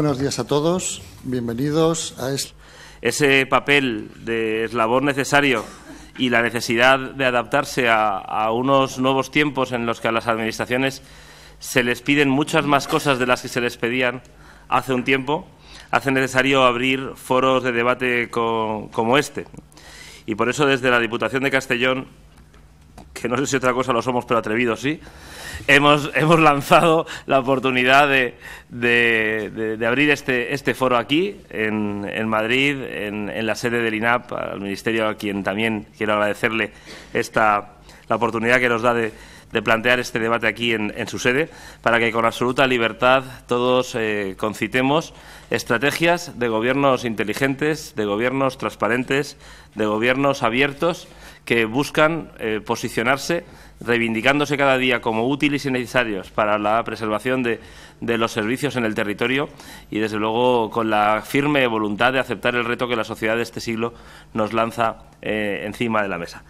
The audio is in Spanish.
Buenos días a todos, bienvenidos a Ese papel de eslabón necesario y la necesidad de adaptarse a, unos nuevos tiempos en los que a las administraciones se les piden muchas más cosas de las que se les pedían hace un tiempo, hace necesario abrir foros de debate como este. Y por eso desde la Diputación de Castellón que no sé si otra cosa lo somos, pero atrevidos sí, hemos, hemos lanzado la oportunidad de, abrir este, este foro aquí, en, en Madrid, en, en, la sede del INAP, al Ministerio, a quien también quiero agradecerle esta, la oportunidad que nos da de de plantear este debate aquí en, su sede, para que con absoluta libertad todos eh, concitemos estrategias de gobiernos inteligentes, de gobiernos transparentes, de gobiernos abiertos que buscan eh, posicionarse reivindicándose cada día como útiles y necesarios para la preservación de, los servicios en el territorio y, desde luego, con la firme voluntad de aceptar el reto que la sociedad de este siglo nos lanza eh, encima de la mesa.